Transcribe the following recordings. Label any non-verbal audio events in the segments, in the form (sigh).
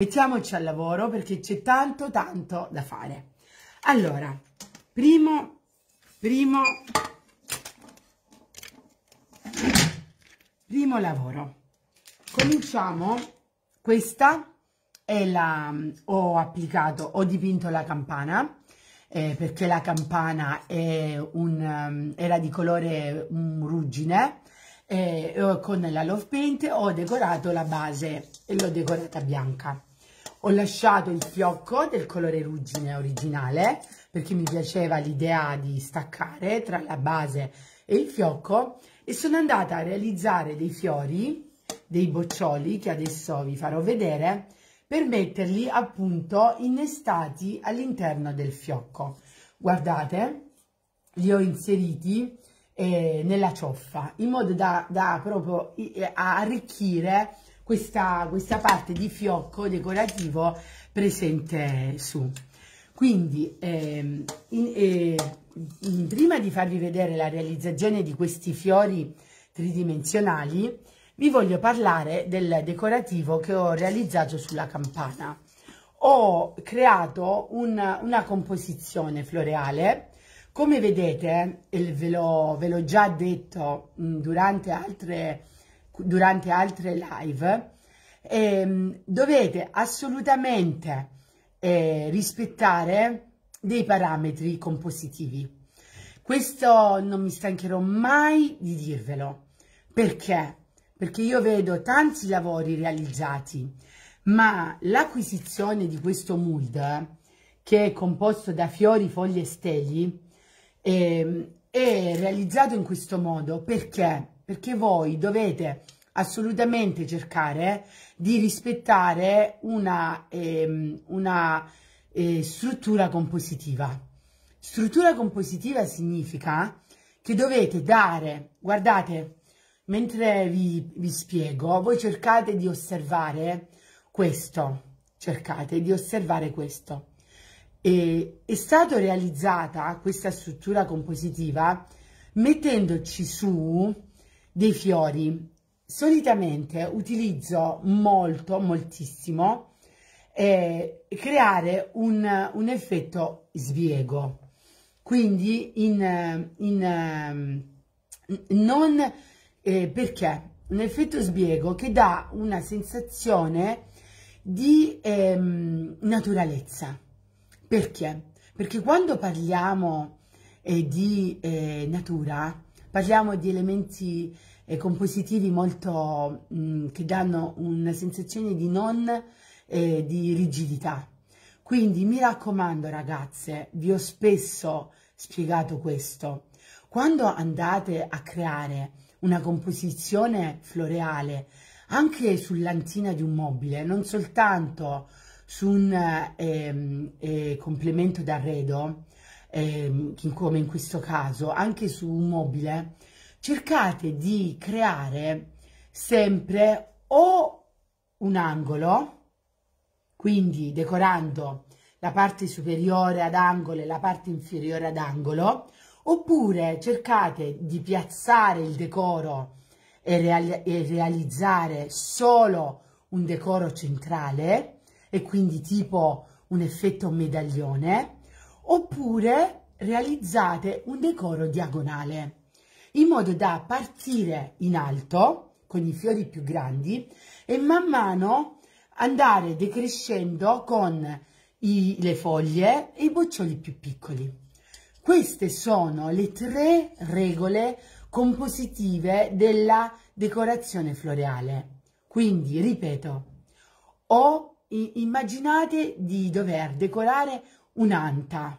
Mettiamoci al lavoro perché c'è tanto tanto da fare. Allora, primo, primo, primo lavoro. Cominciamo, questa è la, ho applicato, ho dipinto la campana, eh, perché la campana un, eh, era di colore um, ruggine, eh, con la love paint ho decorato la base e l'ho decorata bianca ho lasciato il fiocco del colore ruggine originale perché mi piaceva l'idea di staccare tra la base e il fiocco e sono andata a realizzare dei fiori, dei boccioli che adesso vi farò vedere per metterli appunto innestati all'interno del fiocco. Guardate, li ho inseriti eh, nella cioffa in modo da, da proprio eh, arricchire questa, questa parte di fiocco decorativo presente su. Quindi ehm, in, eh, in, prima di farvi vedere la realizzazione di questi fiori tridimensionali vi voglio parlare del decorativo che ho realizzato sulla campana. Ho creato un, una composizione floreale come vedete, e ve l'ho già detto mh, mm, durante altre durante altre live, ehm, dovete assolutamente eh, rispettare dei parametri compositivi. Questo non mi stancherò mai di dirvelo. Perché? Perché io vedo tanti lavori realizzati, ma l'acquisizione di questo mood, che è composto da fiori, foglie e steli, eh, è realizzato in questo modo perché perché voi dovete assolutamente cercare di rispettare una, ehm, una eh, struttura compositiva. Struttura compositiva significa che dovete dare, guardate, mentre vi, vi spiego, voi cercate di osservare questo, cercate di osservare questo. E, è stata realizzata questa struttura compositiva mettendoci su dei fiori. Solitamente utilizzo molto, moltissimo, eh, creare un, un, effetto sviego. Quindi in, in ehm, non eh, perché un effetto sbiego che dà una sensazione di ehm, naturalezza. Perché? Perché quando parliamo eh, di eh, natura Parliamo di elementi eh, compositivi molto, mh, mm, che danno una sensazione di non, eh, di rigidità. Quindi mi raccomando ragazze, vi ho spesso spiegato questo. Quando andate a creare una composizione floreale anche sull'antina di un mobile, non soltanto su un eh, eh, complemento d'arredo, eh, come in questo caso, anche su un mobile, cercate di creare sempre o un angolo, quindi decorando la parte superiore ad angolo e la parte inferiore ad angolo, oppure cercate di piazzare il decoro e, reali e realizzare solo un decoro centrale e quindi tipo un effetto medaglione oppure realizzate un decoro diagonale in modo da partire in alto con i fiori più grandi e man mano andare decrescendo con i, le foglie e i boccioli più piccoli. Queste sono le tre regole compositive della decorazione floreale. Quindi, ripeto, o immaginate di dover decorare un'anta,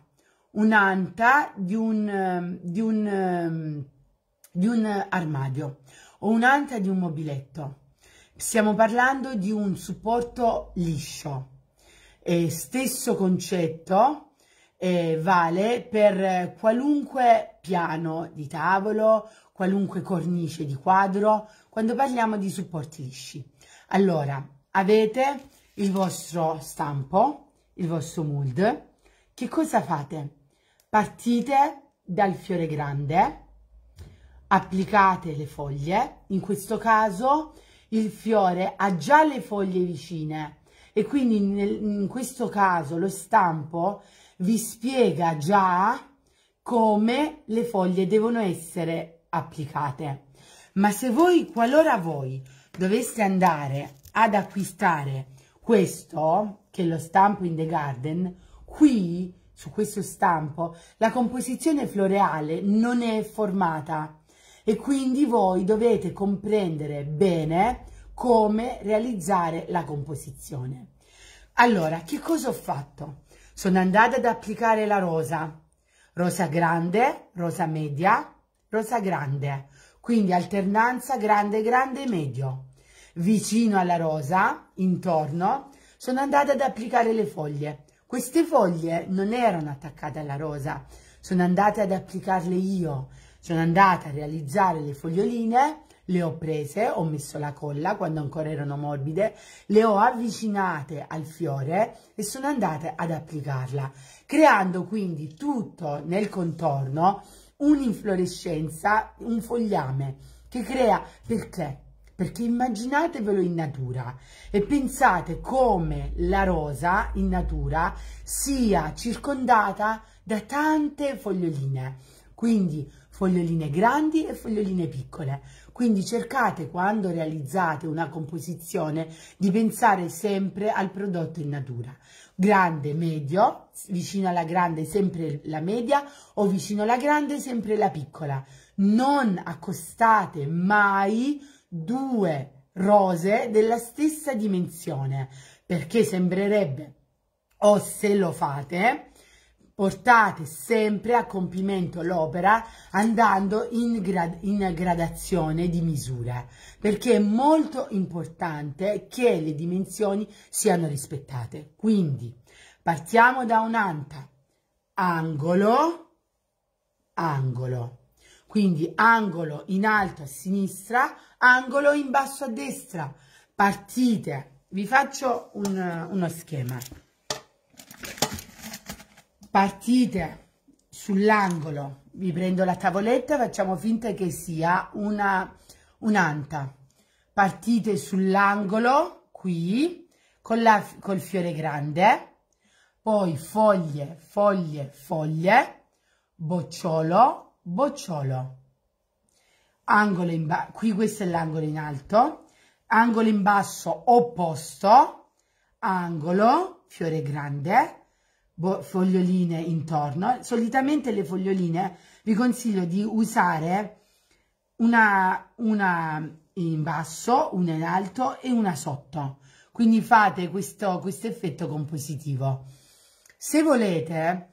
un'anta di un, ehm, di un, ehm, di un armadio o un'anta di un mobiletto. Stiamo parlando di un supporto liscio. Eh, stesso concetto eh, vale per qualunque piano di tavolo, qualunque cornice di quadro, quando parliamo di supporti lisci. Allora, avete il vostro stampo, il vostro mood, che cosa fate? Partite dal fiore grande, applicate le foglie, in questo caso il fiore ha già le foglie vicine e quindi nel, in questo caso lo stampo vi spiega già come le foglie devono essere applicate. Ma se voi, qualora voi doveste andare ad acquistare questo, che è lo stampo in the garden, Qui, su questo stampo, la composizione floreale non è formata e quindi voi dovete comprendere bene come realizzare la composizione. Allora, che cosa ho fatto? Sono andata ad applicare la rosa, rosa grande, rosa media, rosa grande, quindi alternanza grande, grande, e medio. Vicino alla rosa, intorno, sono andata ad applicare le foglie. Queste foglie non erano attaccate alla rosa, sono andate ad applicarle io, sono andata a realizzare le foglioline, le ho prese, ho messo la colla quando ancora erano morbide, le ho avvicinate al fiore e sono andata ad applicarla, creando quindi tutto nel contorno un'infiorescenza, un fogliame che crea perché perché immaginatevelo in natura e pensate come la rosa in natura sia circondata da tante foglioline, quindi foglioline grandi e foglioline piccole. Quindi cercate quando realizzate una composizione di pensare sempre al prodotto in natura. Grande, medio, vicino alla grande sempre la media o vicino alla grande sempre la piccola. Non accostate mai due rose della stessa dimensione perché sembrerebbe o se lo fate portate sempre a compimento l'opera andando in, gra in gradazione di misura perché è molto importante che le dimensioni siano rispettate quindi partiamo da un'anta angolo angolo quindi angolo in alto a sinistra angolo in basso a destra partite vi faccio un, uno schema partite sull'angolo vi prendo la tavoletta facciamo finta che sia una un'anta partite sull'angolo qui con la col fiore grande poi foglie foglie foglie bocciolo bocciolo angolo in basso, qui questo è l'angolo in alto, angolo in basso opposto, angolo, fiore grande, foglioline intorno. Solitamente le foglioline vi consiglio di usare una, una in basso, una in alto e una sotto. Quindi fate questo, questo effetto compositivo. Se volete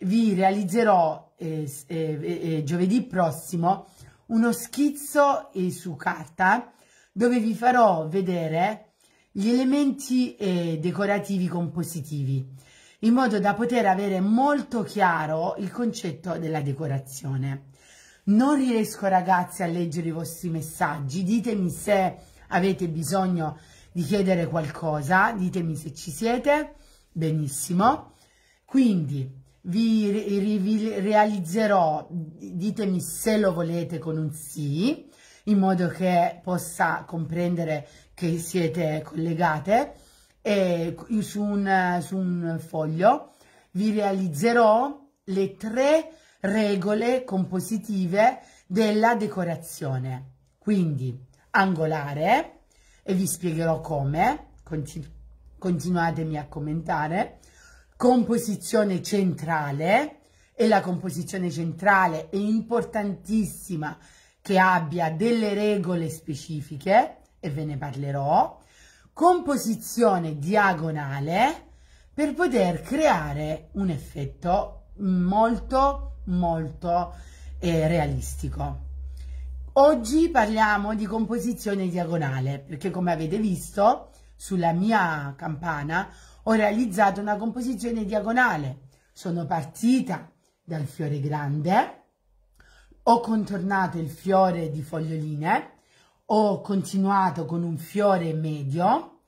vi realizzerò eh, eh, eh, eh, giovedì prossimo uno schizzo su carta dove vi farò vedere gli elementi eh, decorativi compositivi in modo da poter avere molto chiaro il concetto della decorazione. Non riesco ragazzi a leggere i vostri messaggi, ditemi se avete bisogno di chiedere qualcosa, ditemi se ci siete, benissimo. Quindi vi, vi, vi realizzerò, ditemi se lo volete con un sì, in modo che possa comprendere che siete collegate, e su un, su un foglio vi realizzerò le tre regole compositive della decorazione. Quindi angolare e vi spiegherò come, Continu continuatemi a commentare, composizione centrale e la composizione centrale è importantissima che abbia delle regole specifiche e ve ne parlerò, composizione diagonale per poter creare un effetto molto molto eh, realistico. Oggi parliamo di composizione diagonale perché come avete visto sulla mia campana ho realizzato una composizione diagonale. Sono partita dal fiore grande, ho contornato il fiore di foglioline, ho continuato con un fiore medio,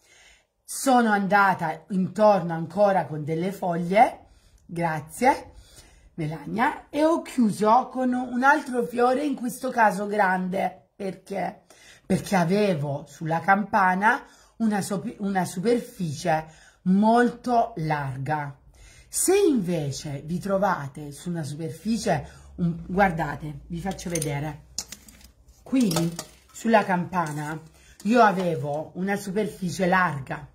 sono andata intorno ancora con delle foglie, grazie Melania, e ho chiuso con un altro fiore, in questo caso grande, perché? Perché avevo sulla campana una, una superficie molto larga. Se invece vi trovate su una superficie, un, guardate, vi faccio vedere, qui sulla campana io avevo una superficie larga,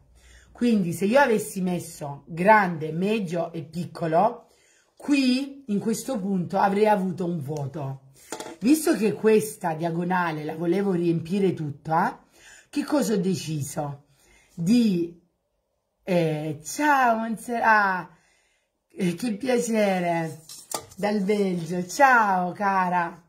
quindi se io avessi messo grande, medio e piccolo, qui in questo punto avrei avuto un vuoto. Visto che questa diagonale la volevo riempire tutta, che cosa ho deciso? Di eh, ciao Monserrat, ah, eh, che piacere dal Belgio, ciao cara.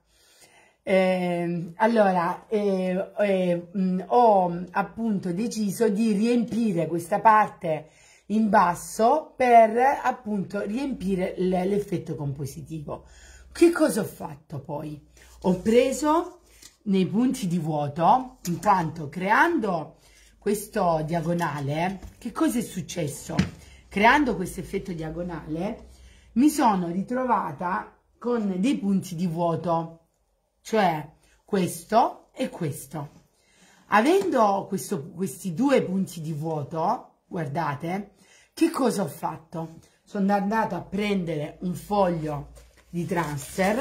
Ehm, eh, allora, eh, mh, mm, ho appunto deciso di riempire questa parte in basso per appunto riempire l'effetto compositivo. Che cosa ho fatto poi? Ho preso nei punti di vuoto, intanto creando questo diagonale, che cosa è successo? Creando questo effetto diagonale mi sono ritrovata con dei punti di vuoto, cioè questo e questo. Avendo questo, questi due punti di vuoto, guardate, che cosa ho fatto? Sono andata a prendere un foglio di transfer,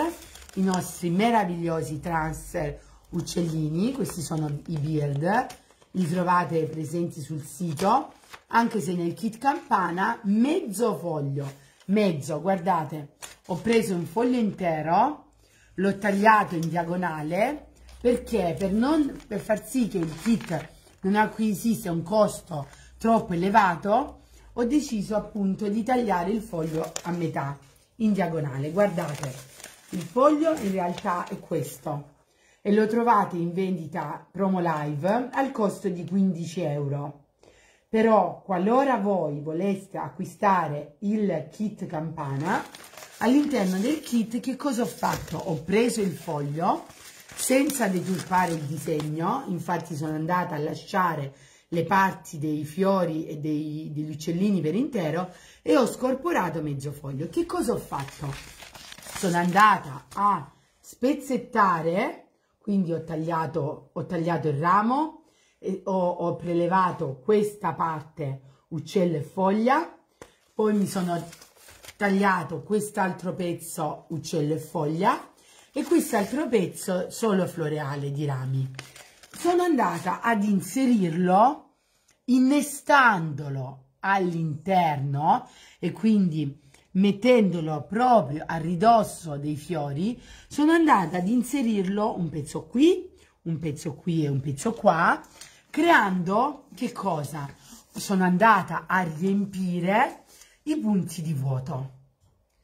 i nostri meravigliosi transfer uccellini, questi sono i beard, li trovate presenti sul sito, anche se nel kit campana mezzo foglio, mezzo, guardate, ho preso un foglio intero, l'ho tagliato in diagonale, perché per, non, per far sì che il kit non acquisisse un costo troppo elevato, ho deciso appunto di tagliare il foglio a metà, in diagonale, guardate, il foglio in realtà è questo, e lo trovate in vendita promo live al costo di 15 euro. Però qualora voi voleste acquistare il kit campana, all'interno del kit che cosa ho fatto? Ho preso il foglio senza deturpare il disegno, infatti sono andata a lasciare le parti dei fiori e dei, degli uccellini per intero e ho scorporato mezzo foglio. Che cosa ho fatto? Sono andata a spezzettare quindi ho tagliato, ho tagliato il ramo, e ho, ho prelevato questa parte uccello e foglia, poi mi sono tagliato quest'altro pezzo uccello e foglia e quest'altro pezzo solo floreale di rami. Sono andata ad inserirlo innestandolo all'interno e quindi mettendolo proprio a ridosso dei fiori, sono andata ad inserirlo un pezzo qui, un pezzo qui e un pezzo qua, creando che cosa? Sono andata a riempire i punti di vuoto,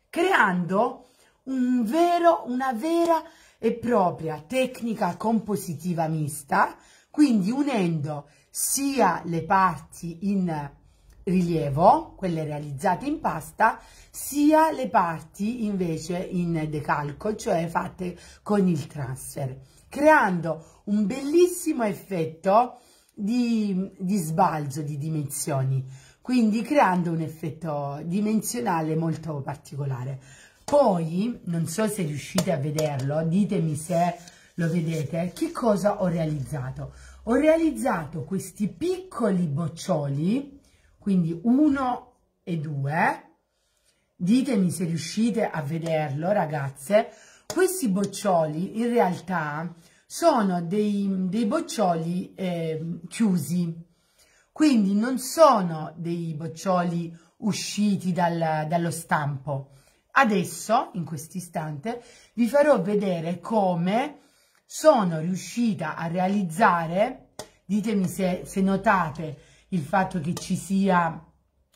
creando un vero, una vera e propria tecnica compositiva mista, quindi unendo sia le parti in rilievo, quelle realizzate in pasta, sia le parti invece in decalco, cioè fatte con il transfer, creando un bellissimo effetto di, di sbalzo di dimensioni, quindi creando un effetto dimensionale molto particolare. Poi, non so se riuscite a vederlo, ditemi se lo vedete, che cosa ho realizzato? Ho realizzato questi piccoli boccioli quindi 1 e 2. Ditemi se riuscite a vederlo, ragazze. Questi boccioli in realtà sono dei, dei boccioli eh, chiusi, quindi non sono dei boccioli usciti dal, dallo stampo. Adesso, in questo istante, vi farò vedere come sono riuscita a realizzare, ditemi se, se notate, il fatto che ci sia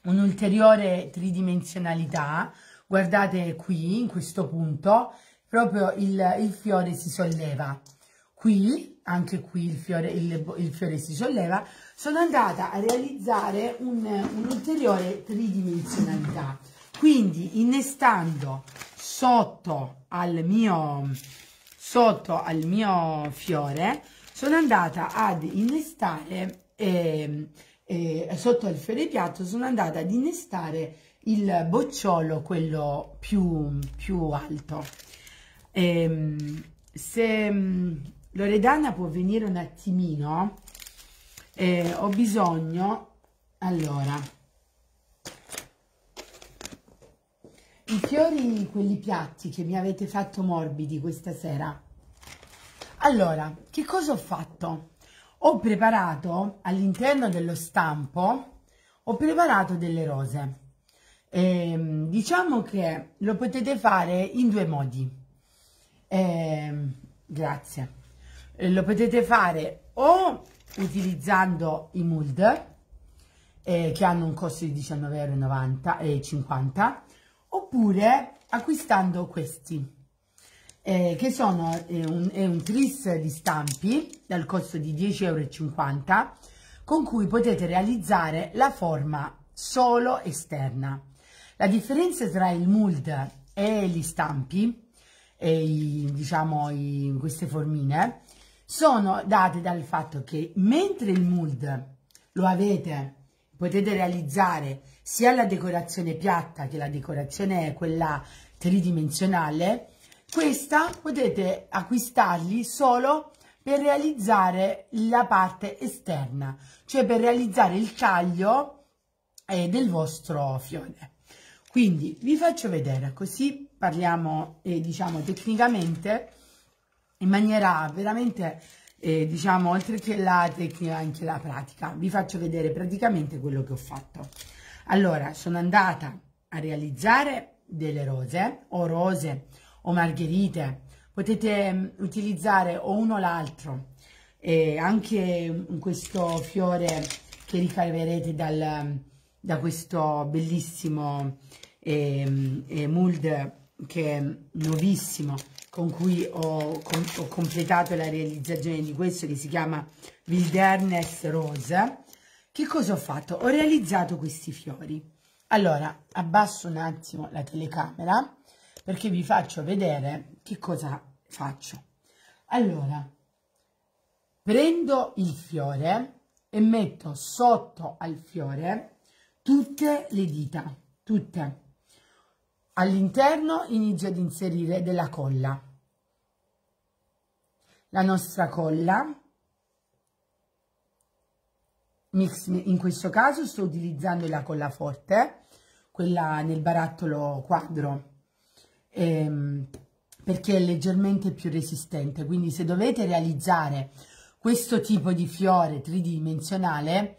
un'ulteriore tridimensionalità. Guardate qui, in questo punto, proprio il, il, fiore si solleva. Qui, anche qui il fiore, il, il fiore si solleva, sono andata a realizzare un'ulteriore un tridimensionalità. Quindi innestando sotto al mio, sotto al mio fiore, sono andata ad innestare eh, eh, sotto il piatto sono andata ad innestare il bocciolo, quello più, più alto. Ehm, se mm, Loredana può venire un attimino, eh, ho bisogno, allora, i fiori, quelli piatti che mi avete fatto morbidi questa sera. Allora, che cosa ho fatto? ho preparato all'interno dello stampo ho preparato delle rose ehm, diciamo che lo potete fare in due modi ehm, grazie eh, lo potete fare o utilizzando i mold eh, che hanno un costo di 19,90 euro eh, oppure acquistando questi eh, che sono, eh, un, è un tris di stampi dal costo di 10,50 euro con cui potete realizzare la forma solo esterna. La differenza tra il mold e gli stampi, e i, diciamo i, queste formine, sono date dal fatto che mentre il mold lo avete, potete realizzare sia la decorazione piatta che la decorazione quella tridimensionale, questa potete acquistarli solo per realizzare la parte esterna, cioè per realizzare il taglio eh, del vostro fiore. Quindi vi faccio vedere, così parliamo eh, diciamo tecnicamente in maniera veramente eh, diciamo oltre che la tecnica anche la pratica. Vi faccio vedere praticamente quello che ho fatto. Allora, sono andata a realizzare delle rose o rose o margherite, potete mm, utilizzare o uno o l'altro. E anche mm, questo fiore che ricaverete dal, mm, da questo bellissimo eh, eh, mold che è nuovissimo con cui ho, com ho, completato la realizzazione di questo che si chiama Wilderness Rose che cosa ho fatto? ho realizzato questi fiori allora abbasso un attimo la telecamera perché vi faccio vedere che cosa faccio. Allora, prendo il fiore e metto sotto al fiore tutte le dita, tutte. All'interno inizio ad inserire della colla. La nostra colla, mix, in questo caso sto utilizzando la colla forte, quella nel barattolo quadro ehm, perché è leggermente più resistente. Quindi se dovete realizzare questo tipo di fiore tridimensionale,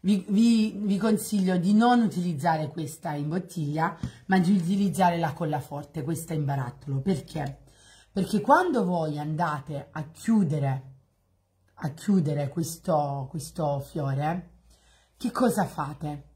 vi, vi, vi, consiglio di non utilizzare questa in bottiglia, ma di utilizzare la colla forte, questa in barattolo. Perché? Perché quando voi andate a chiudere, a chiudere questo, questo fiore, che cosa fate?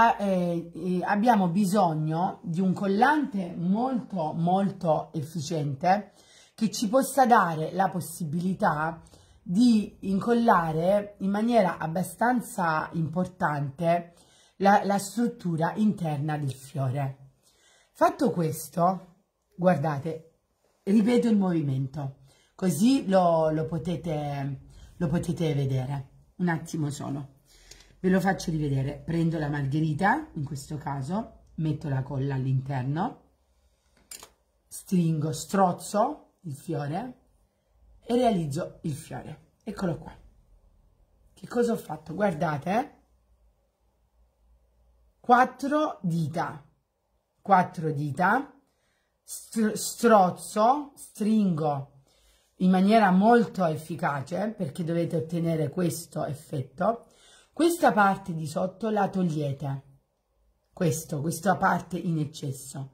a, eh, eh, abbiamo bisogno di un collante molto molto efficiente che ci possa dare la possibilità di incollare in maniera abbastanza importante la, la struttura interna del fiore. Fatto questo, guardate, ripeto il movimento, così lo, lo, potete, lo potete vedere. Un attimo solo ve lo faccio rivedere prendo la margherita in questo caso metto la colla all'interno stringo strozzo il fiore e realizzo il fiore eccolo qua che cosa ho fatto guardate eh. quattro dita 4 dita str strozzo stringo in maniera molto efficace perché dovete ottenere questo effetto questa parte di sotto la togliete, questo, questa parte in eccesso,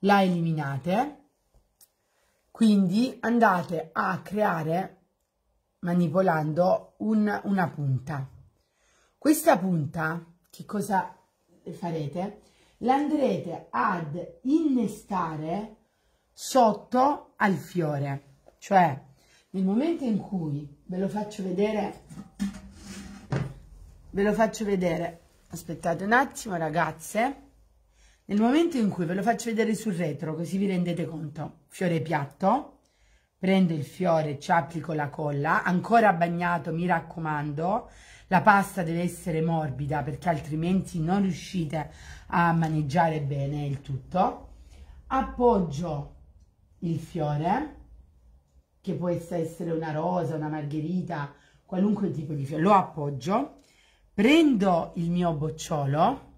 la eliminate, quindi andate a creare, manipolando, un, una punta. Questa punta, che cosa farete? L'andrete ad innestare sotto al fiore, cioè nel momento in cui, ve lo faccio vedere ve lo faccio vedere aspettate un attimo ragazze nel momento in cui ve lo faccio vedere sul retro così vi rendete conto fiore piatto prendo il fiore ci applico la colla ancora bagnato mi raccomando la pasta deve essere morbida perché altrimenti non riuscite a maneggiare bene il tutto appoggio il fiore che può essere una rosa una margherita qualunque tipo di fiore lo appoggio prendo il mio bocciolo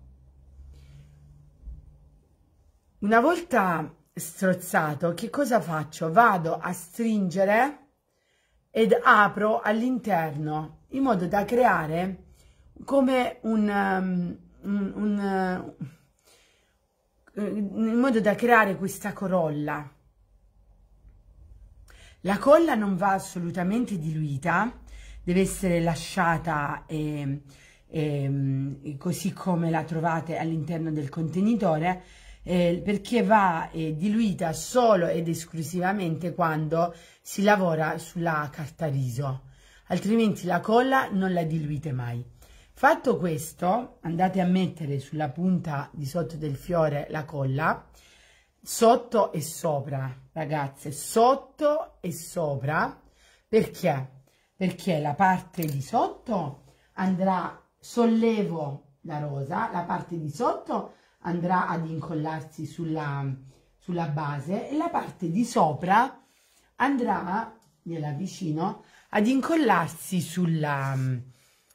una volta strozzato che cosa faccio vado a stringere ed apro all'interno in modo da creare come un, um, un, un uh, in modo da creare questa corolla. La colla non va assolutamente diluita deve essere lasciata eh, eh, così come la trovate all'interno del contenitore eh, perché va eh, diluita solo ed esclusivamente quando si lavora sulla carta riso altrimenti la colla non la diluite mai fatto questo andate a mettere sulla punta di sotto del fiore la colla sotto e sopra ragazze sotto e sopra perché perché la parte di sotto andrà, sollevo la rosa, la parte di sotto andrà ad incollarsi sulla, sulla base e la parte di sopra andrà, gliela avvicino, ad incollarsi sulla,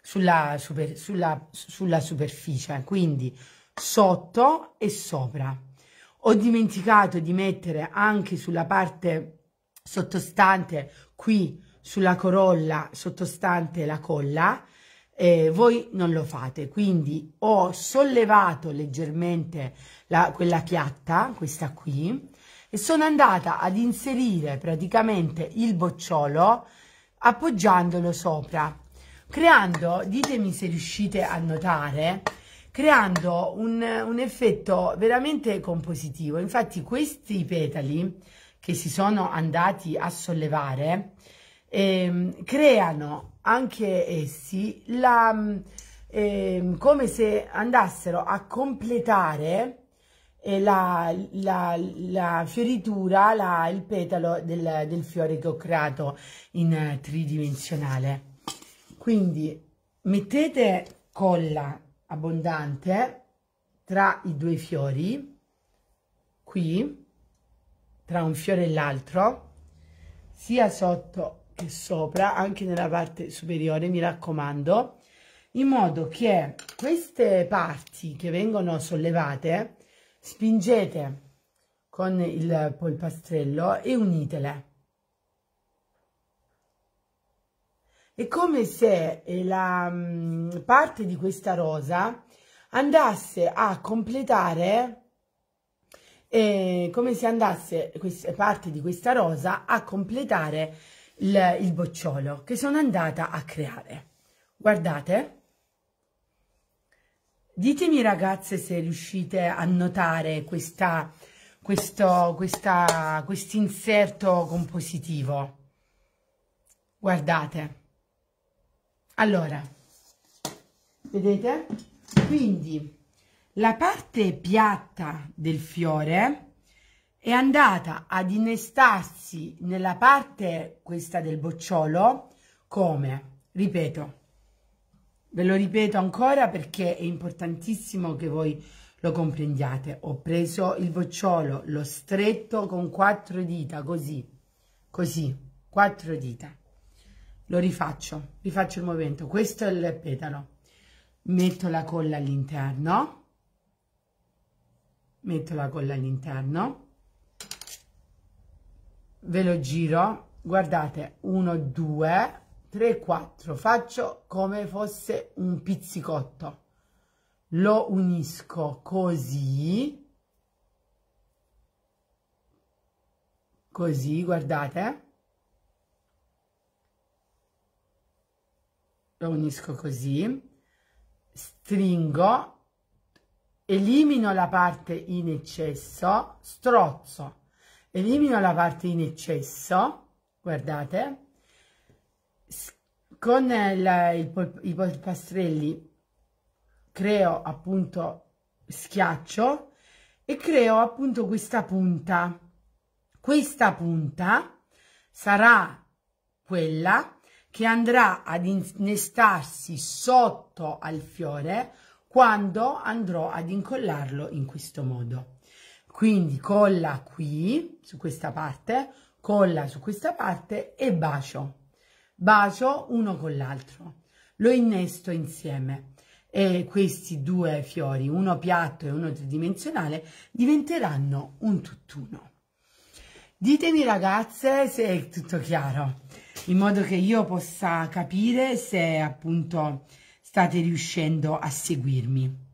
sulla, super, sulla, sulla superficie, quindi sotto e sopra. Ho dimenticato di mettere anche sulla parte sottostante qui sulla corolla sottostante la colla, eh, voi non lo fate. Quindi ho sollevato leggermente la, quella piatta, questa qui, e sono andata ad inserire praticamente il bocciolo appoggiandolo sopra, creando, ditemi se riuscite a notare, creando un, un effetto veramente compositivo. Infatti questi petali che si sono andati a sollevare, eh, creano anche essi la, eh, come se andassero a completare eh, la, la, la, fioritura, la, il petalo del, del fiore che ho creato in eh, tridimensionale. Quindi mettete colla abbondante tra i due fiori, qui, tra un fiore e l'altro, sia sotto e sopra anche nella parte superiore mi raccomando in modo che queste parti che vengono sollevate spingete con il polpastrello e unitele è come se eh, la mm, parte di questa rosa andasse a completare eh, come se andasse queste parti di questa rosa a completare il, il bocciolo che sono andata a creare. Guardate, ditemi ragazze se riuscite a notare questa, questo questa, quest inserto compositivo. Guardate. Allora, vedete? Quindi la parte piatta del fiore è andata ad innestarsi nella parte questa del bocciolo come? Ripeto, ve lo ripeto ancora perché è importantissimo che voi lo comprendiate. Ho preso il bocciolo, l'ho stretto con quattro dita, così, così, quattro dita. Lo rifaccio, rifaccio il movimento. Questo è il petalo. Metto la colla all'interno, metto la colla all'interno ve lo giro guardate 1 2 3 4 faccio come fosse un pizzicotto lo unisco così così guardate lo unisco così stringo elimino la parte in eccesso strozzo elimino la parte in eccesso guardate con il, il, i polpastrelli creo appunto schiaccio e creo appunto questa punta questa punta sarà quella che andrà ad innestarsi sotto al fiore quando andrò ad incollarlo in questo modo quindi colla qui su questa parte colla su questa parte e bacio bacio uno con l'altro lo innesto insieme e questi due fiori uno piatto e uno tridimensionale diventeranno un tutt'uno ditemi ragazze se è tutto chiaro in modo che io possa capire se appunto state riuscendo a seguirmi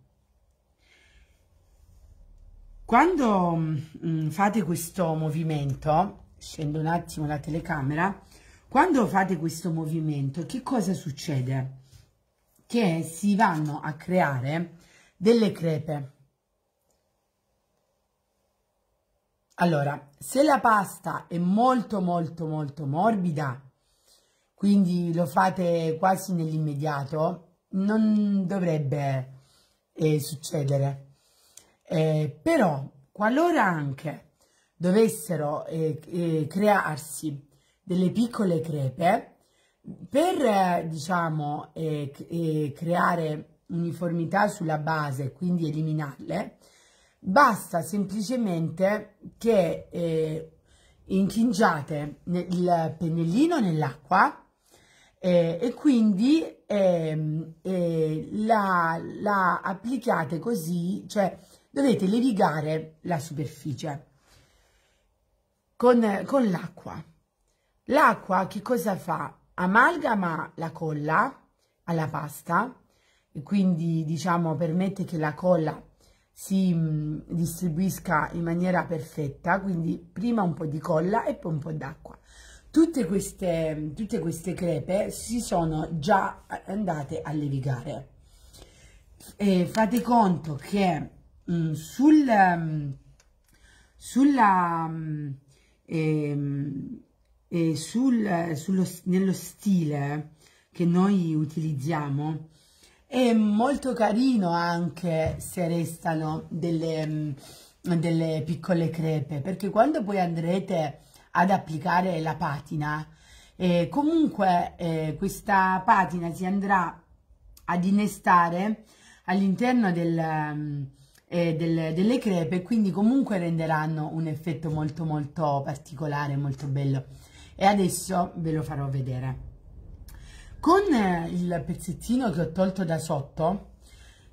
quando mh, mm, fate questo movimento, scendo un attimo la telecamera, quando fate questo movimento che cosa succede? Che si vanno a creare delle crepe. Allora, se la pasta è molto molto molto morbida, quindi lo fate quasi nell'immediato, non dovrebbe eh, succedere. Eh, però, qualora anche dovessero eh, eh, crearsi delle piccole crepe, per eh, diciamo eh, eh, creare uniformità sulla base e quindi eliminarle, basta semplicemente che eh, incingiate il pennellino nell'acqua eh, e quindi ehm, eh, la, la applichiate così, cioè dovete levigare la superficie con, con l'acqua. L'acqua che cosa fa? Amalgama la colla alla pasta e quindi diciamo permette che la colla si distribuisca in maniera perfetta, quindi prima un po' di colla e poi un po' d'acqua. Tutte queste, tutte queste crepe si sono già andate a levigare. E fate conto che sul, ehm, sulla, mh, mm, ehm, e, sul, sullo, nello stile che noi utilizziamo è molto carino anche se restano delle, mm, delle piccole crepe perché quando poi andrete ad applicare la patina eh, comunque eh, questa patina si andrà ad innestare all'interno del, mm, eh, del, delle crepe quindi comunque renderanno un effetto molto molto particolare molto bello e adesso ve lo farò vedere con eh, il pezzettino che ho tolto da sotto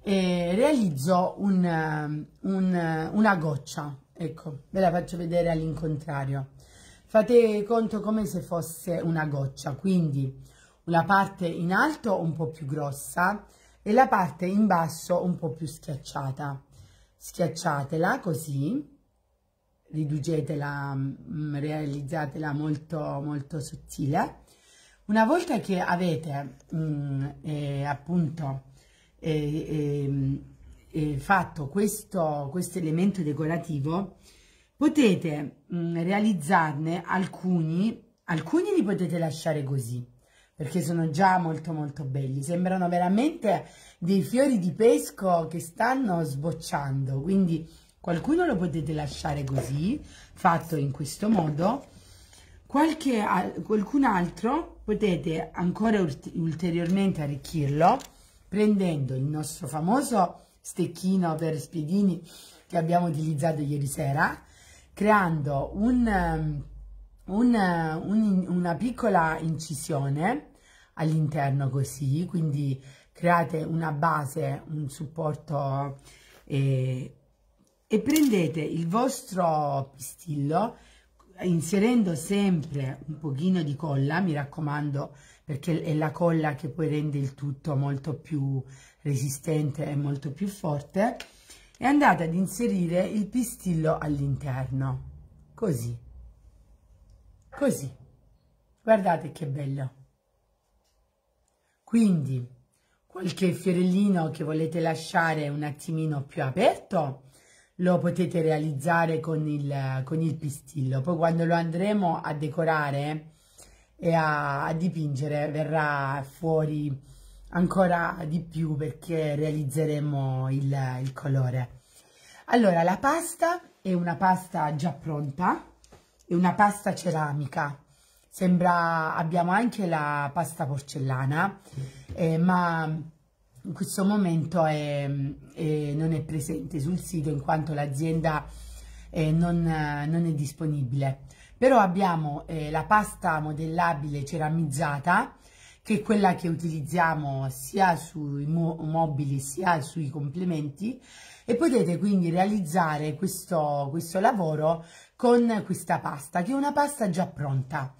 eh, realizzo un, eh, un, eh, una goccia ecco ve la faccio vedere all'incontrario fate conto come se fosse una goccia quindi una parte in alto un po' più grossa e la parte in basso un po' più schiacciata schiacciatela così, riducetela, mm, realizzatela molto, molto sottile. Una volta che avete mh, mm, eh, appunto eh, ehm, eh, fatto questo quest elemento decorativo, potete mh, mm, realizzarne alcuni, alcuni li potete lasciare così, perché sono già molto molto belli, sembrano veramente dei fiori di pesco che stanno sbocciando, quindi qualcuno lo potete lasciare così, fatto in questo modo, Qualche, qualcun altro potete ancora ulteriormente arricchirlo prendendo il nostro famoso stecchino per spiedini che abbiamo utilizzato ieri sera, creando un, um, un, uh, un, una piccola incisione all'interno così, quindi create una base, un supporto eh, e prendete il vostro pistillo inserendo sempre un pochino di colla, mi raccomando, perché è la colla che poi rende il tutto molto più resistente e molto più forte, e andate ad inserire il pistillo all'interno, così, così. Guardate che bello. Quindi qualche fiorellino che volete lasciare un attimino più aperto lo potete realizzare con il, con il pistillo. Poi quando lo andremo a decorare e a, a dipingere verrà fuori ancora di più perché realizzeremo il, il, colore. Allora, la pasta è una pasta già pronta, è una pasta ceramica sembra abbiamo anche la pasta porcellana eh, ma in questo momento è, è, non è presente sul sito in quanto l'azienda eh, non, non, è disponibile. Però abbiamo eh, la pasta modellabile ceramizzata, che è quella che utilizziamo sia sui mo mobili sia sui complementi e potete quindi realizzare questo, questo lavoro con questa pasta, che è una pasta già pronta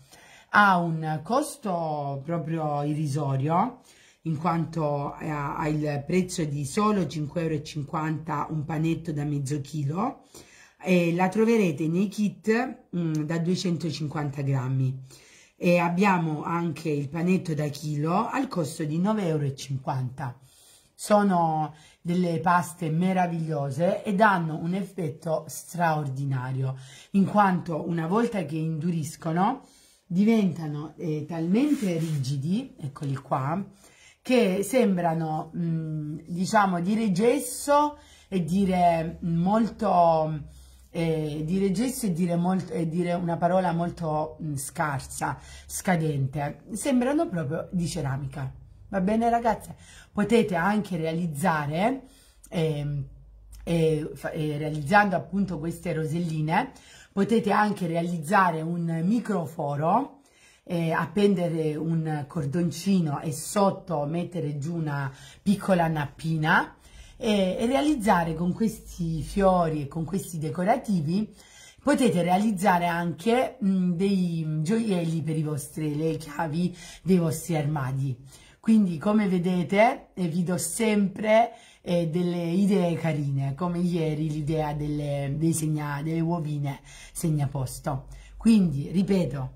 ha un costo proprio irrisorio in quanto eh, ha, il prezzo di solo 5,50 euro un panetto da mezzo chilo e la troverete nei kit mh, mm, da 250 grammi e abbiamo anche il panetto da chilo al costo di 9,50 euro sono delle paste meravigliose e danno un effetto straordinario in quanto una volta che induriscono diventano eh, talmente rigidi, eccoli qua, che sembrano, mh, mm, diciamo, dire gesso e dire molto, eh, dire gesso e dire, molto, e dire una parola molto mh, mm, scarsa, scadente, sembrano proprio di ceramica. Va bene ragazze? Potete anche realizzare, eh, eh, realizzando appunto queste roselline, Potete anche realizzare un microforo eh, appendere un cordoncino e sotto mettere giù una piccola nappina e, e, realizzare con questi fiori e con questi decorativi potete realizzare anche mh, mm, dei gioielli per i vostri, le chiavi dei vostri armadi quindi come vedete eh, vi do sempre eh, delle idee carine, come ieri l'idea delle, delle, uovine segnaposto. Quindi, ripeto,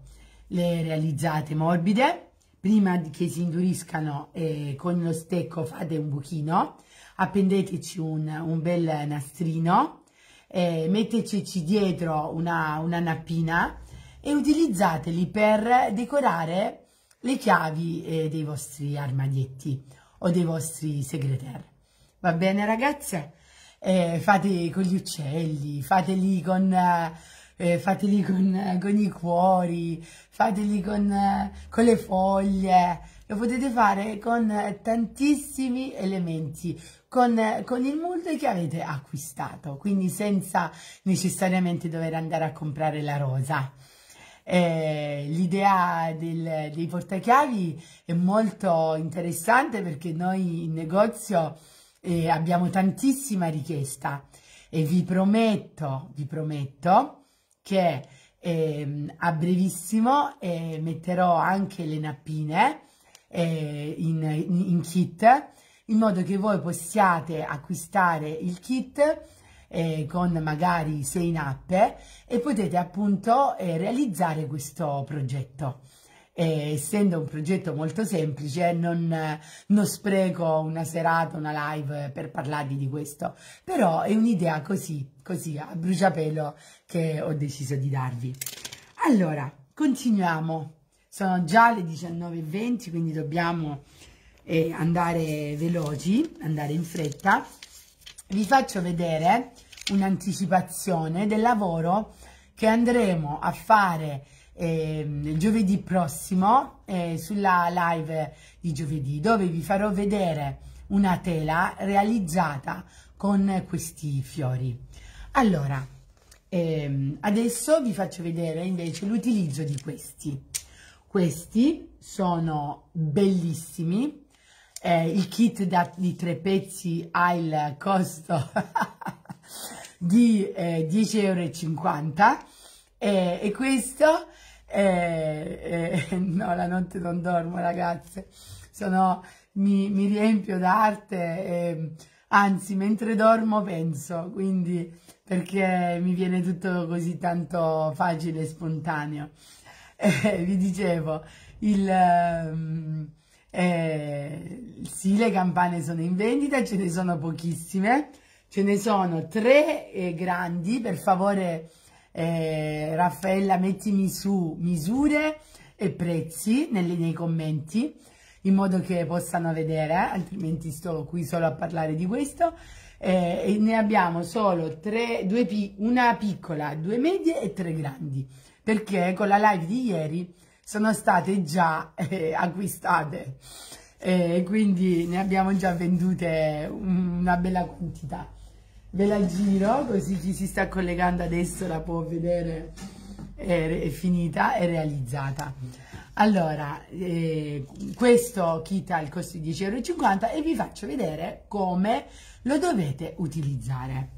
le realizzate morbide, prima che si induriscano eh, con lo stecco fate un buchino, appendeteci un, un bel nastrino, eh, metteteci dietro una, una nappina e utilizzateli per decorare le chiavi eh, dei vostri armadietti o dei vostri segreter va bene ragazze? Eh, fate con gli uccelli, fateli con, eh, eh fateli con, eh, con i cuori, fateli con, eh, con le foglie, lo potete fare con tantissimi elementi, con, con, il mood che avete acquistato, quindi senza necessariamente dover andare a comprare la rosa. Eh, l'idea dei portachiavi è molto interessante perché noi in negozio e abbiamo tantissima richiesta e vi prometto, vi prometto che eh, a brevissimo eh, metterò anche le nappine eh, in, in, in, kit in modo che voi possiate acquistare il kit eh, con magari sei nappe e potete appunto eh, realizzare questo progetto e essendo un progetto molto semplice non, non spreco una serata, una live per parlarvi di questo, però è un'idea così, così a bruciapelo che ho deciso di darvi. Allora, continuiamo, sono già le 19.20 quindi dobbiamo eh, andare veloci, andare in fretta. Vi faccio vedere un'anticipazione del lavoro che andremo a fare eh, giovedì prossimo eh, sulla live di giovedì dove vi farò vedere una tela realizzata con questi fiori. Allora, ehm, adesso vi faccio vedere invece l'utilizzo di questi. Questi sono bellissimi, eh, il kit da, di tre pezzi ha il costo (laughs) di eh, 10,50 euro eh, e questo è e, eh, e, eh, (laughs) no, la notte non dormo ragazze, Sono, mi, mi, riempio d'arte e anzi mentre dormo penso, quindi perché mi viene tutto così tanto facile e spontaneo. (laughs) E, eh, vi dicevo, il... Ehm, eh, sì, le campane sono in vendita, ce ne sono pochissime, ce ne sono tre eh, grandi, per favore eh, Raffaella mettimi su misure e prezzi nelle, nei commenti in modo che possano vedere, eh, altrimenti sto qui solo a parlare di questo. Eh, ne abbiamo solo tre, due pi una piccola, due medie e tre grandi, perché con la live di ieri sono state già eh, acquistate e eh, quindi ne abbiamo già vendute una bella quantità ve la giro così chi si sta collegando adesso la può vedere è, è finita e realizzata allora eh, questo chita il costo di 10,50 euro e vi faccio vedere come lo dovete utilizzare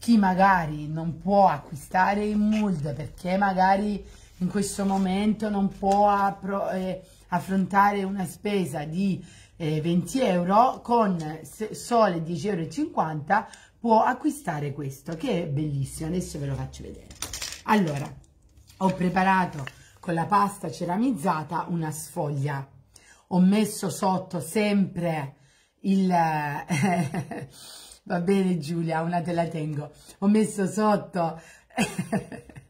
chi magari non può acquistare il mood perché magari in questo momento non può eh, affrontare una spesa di eh, 20 euro con sole 10,50 euro può acquistare questo che è bellissimo adesso ve lo faccio vedere allora ho preparato con la pasta ceramizzata una sfoglia ho messo sotto sempre il (laughs) va bene Giulia una te la tengo ho messo sotto (laughs)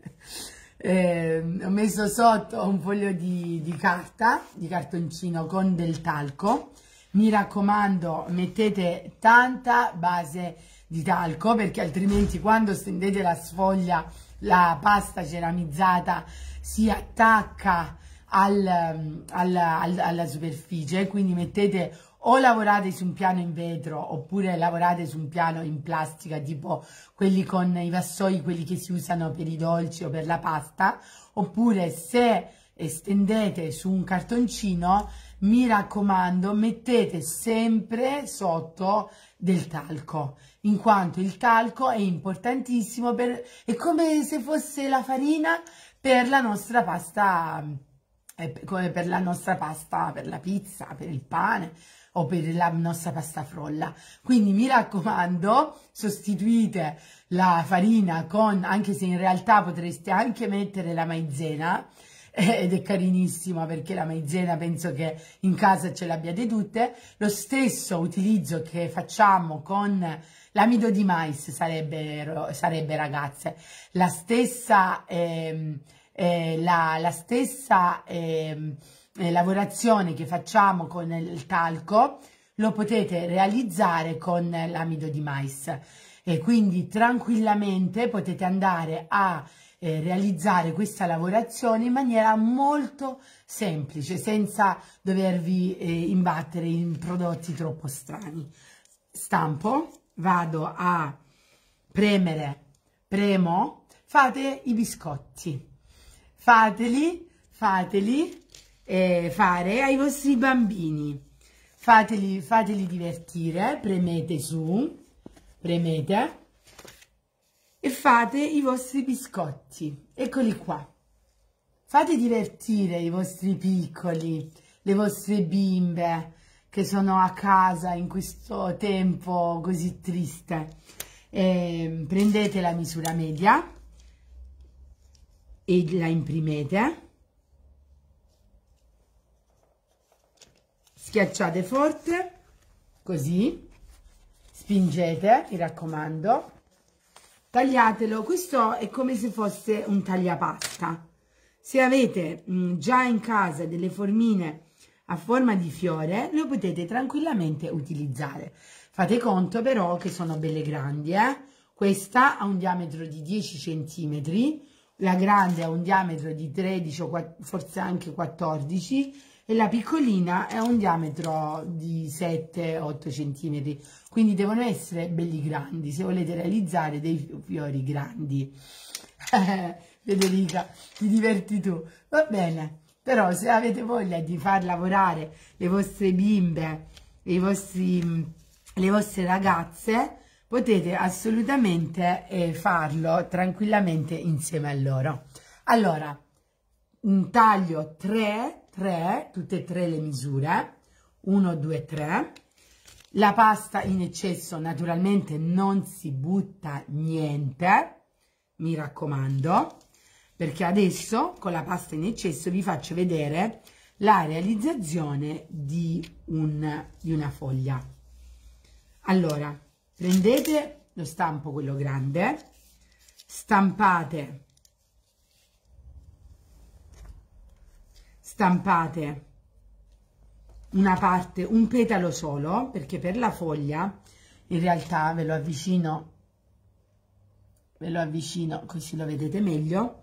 eh, ho messo sotto un foglio di, di carta di cartoncino con del talco mi raccomando mettete tanta base di talco perché altrimenti quando stendete la sfoglia la pasta ceramizzata si attacca al, al, al, alla superficie quindi mettete o lavorate su un piano in vetro oppure lavorate su un piano in plastica tipo quelli con i vassoi quelli che si usano per i dolci o per la pasta oppure se estendete su un cartoncino mi raccomando mettete sempre sotto del talco in quanto il calco è importantissimo, per, è come se fosse la farina per la nostra pasta, eh, come per la nostra pasta, per la pizza, per il pane o per la nostra pasta frolla. Quindi mi raccomando, sostituite la farina con, anche se in realtà potreste anche mettere la maizena, eh, ed è carinissima perché la maizena penso che in casa ce l'abbiate tutte. Lo stesso utilizzo che facciamo con l'amido di mais sarebbe, sarebbe ragazze, la stessa, eh, eh, la, la stessa ehm, eh, lavorazione che facciamo con il talco lo potete realizzare con l'amido di mais e quindi tranquillamente potete andare a eh, realizzare questa lavorazione in maniera molto semplice senza dovervi eh, imbattere in prodotti troppo strani stampo vado a premere, premo, fate i biscotti. Fateli, fateli eh, fare ai vostri bambini. Fateli, fateli divertire, premete su, premete e fate i vostri biscotti. Eccoli qua. Fate divertire i vostri piccoli, le vostre bimbe, che sono a casa in questo tempo così triste. E ehm, prendete la misura media e la imprimete. Schiacciate forte, così, spingete, mi raccomando, tagliatelo, questo è come se fosse un tagliapasta. Se avete mh, già in casa delle formine a forma di fiore lo potete tranquillamente utilizzare. Fate conto però che sono belle grandi, eh? Questa ha un diametro di 10 cm, la grande ha un diametro di 13 o forse anche 14 e la piccolina ha un diametro di 7-8 cm. Quindi devono essere belli grandi se volete realizzare dei fiori grandi. (laughs) Federica, ti diverti tu. Va bene però se avete voglia di far lavorare le vostre bimbe, le vostre ragazze, potete assolutamente eh, farlo tranquillamente insieme a loro. Allora, taglio 3, 3, tutte e tre le misure, 1, 2, 3. La pasta in eccesso naturalmente non si butta niente, mi raccomando perché adesso con la pasta in eccesso vi faccio vedere la realizzazione di, un, di una foglia. Allora, prendete lo stampo quello grande, stampate, stampate una parte, un petalo solo, perché per la foglia, in realtà ve lo avvicino, ve lo avvicino così lo vedete meglio,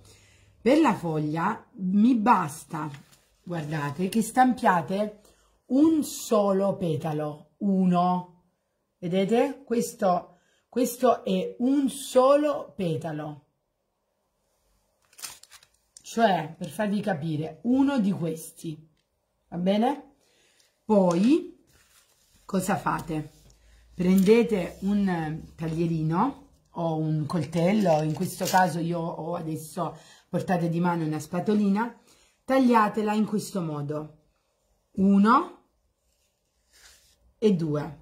per la foglia mi basta guardate che stampiate un solo petalo uno vedete questo questo è un solo petalo cioè per farvi capire uno di questi va bene poi cosa fate prendete un eh, taglierino o un coltello in questo caso io ho adesso portate di mano una spatolina, tagliatela in questo modo. 1 e 2.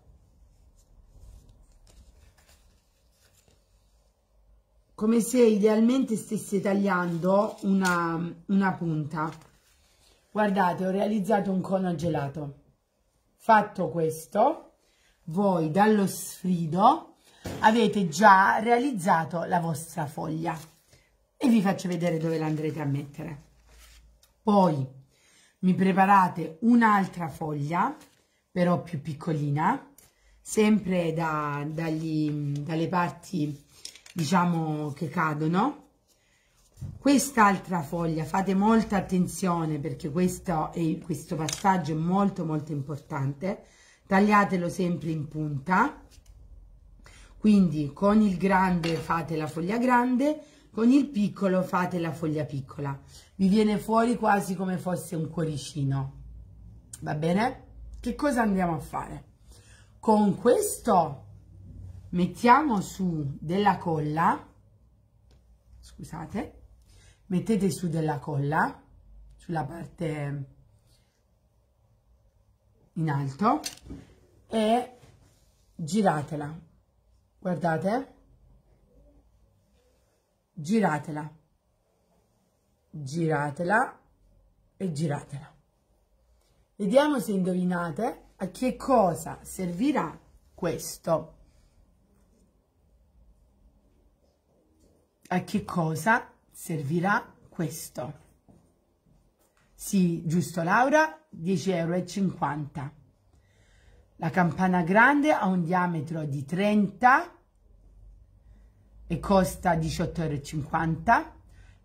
Come se idealmente stesse tagliando una, una punta. Guardate, ho realizzato un cono gelato. Fatto questo, voi dallo sfrido avete già realizzato la vostra foglia e vi faccio vedere dove l'andrete a mettere. Poi mi preparate un'altra foglia, però più piccolina, sempre da, dagli, dalle parti diciamo che cadono. Quest'altra foglia, fate molta attenzione perché questo, è, questo passaggio è molto molto importante, tagliatelo sempre in punta, quindi con il grande fate la foglia grande, con il piccolo fate la foglia piccola. Vi viene fuori quasi come fosse un cuoricino. Va bene? Che cosa andiamo a fare? Con questo mettiamo su della colla. Scusate. Mettete su della colla sulla parte in alto e giratela. Guardate giratela giratela e giratela vediamo se indovinate a che cosa servirà questo a che cosa servirà questo sì giusto Laura 10,50 euro la campana grande ha un diametro di 30 e costa 18,50 euro.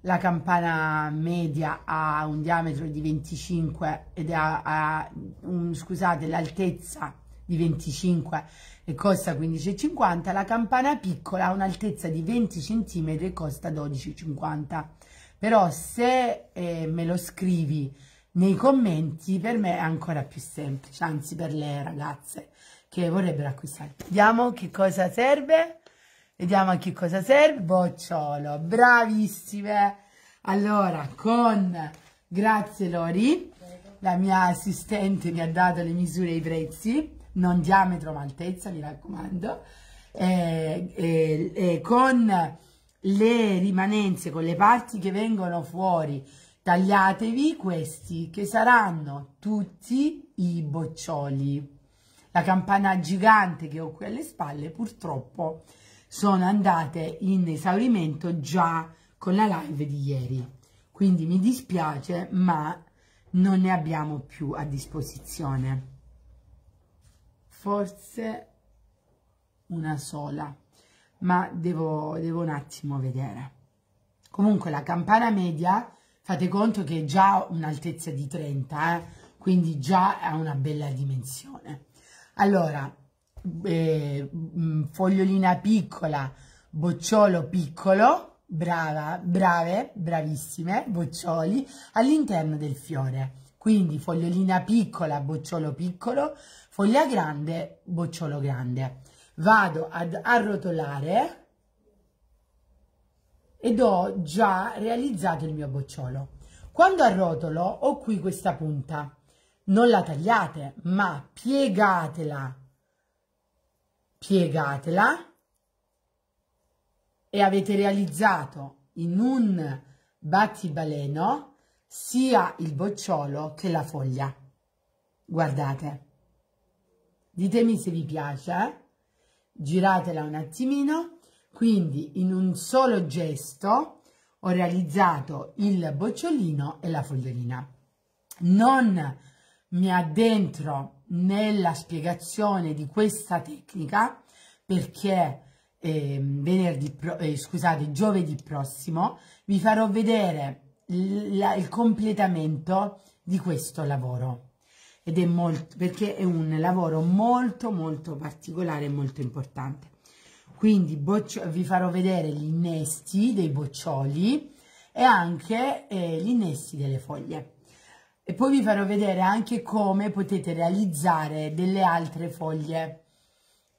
La campana media ha un diametro di 25 ed ha, ha un, scusate, l'altezza di 25 e costa 15,50. La campana piccola ha un'altezza di 20 cm e costa 12,50. Però se eh, me lo scrivi nei commenti per me è ancora più semplice, anzi per le ragazze che vorrebbero acquistare. Vediamo che cosa serve. Vediamo a che cosa serve. Bocciolo, bravissime. Allora, con grazie Lori, la mia assistente mi ha dato le misure e i prezzi, non diametro ma altezza, mi raccomando. E, eh, e, eh, e eh, con le rimanenze, con le parti che vengono fuori, tagliatevi questi che saranno tutti i boccioli. La campana gigante che ho qui alle spalle purtroppo sono andate in esaurimento già con la live di ieri. Quindi mi dispiace, ma non ne abbiamo più a disposizione. Forse una sola, ma devo, devo un attimo vedere. Comunque la campana media, fate conto che è già un'altezza di 30, eh? quindi già ha una bella dimensione. Allora, eh, mm, fogliolina piccola, bocciolo piccolo, brava, brave, bravissime, boccioli, all'interno del fiore. Quindi fogliolina piccola, bocciolo piccolo, foglia grande, bocciolo grande. Vado ad arrotolare ed ho già realizzato il mio bocciolo. Quando arrotolo ho qui questa punta, non la tagliate ma piegatela piegatela e avete realizzato in un battibaleno sia il bocciolo che la foglia. Guardate. Ditemi se vi piace. Eh. Giratela un attimino. Quindi in un solo gesto ho realizzato il bocciolino e la fogliolina. Non mi addentro nella spiegazione di questa tecnica perché eh, venerdì pro, eh, scusate, giovedì prossimo vi farò vedere il, il completamento di questo lavoro ed è molto perché è un lavoro molto molto particolare e molto importante quindi vi farò vedere gli innesti dei boccioli e anche eh, gli innesti delle foglie e poi vi farò vedere anche come potete realizzare delle altre foglie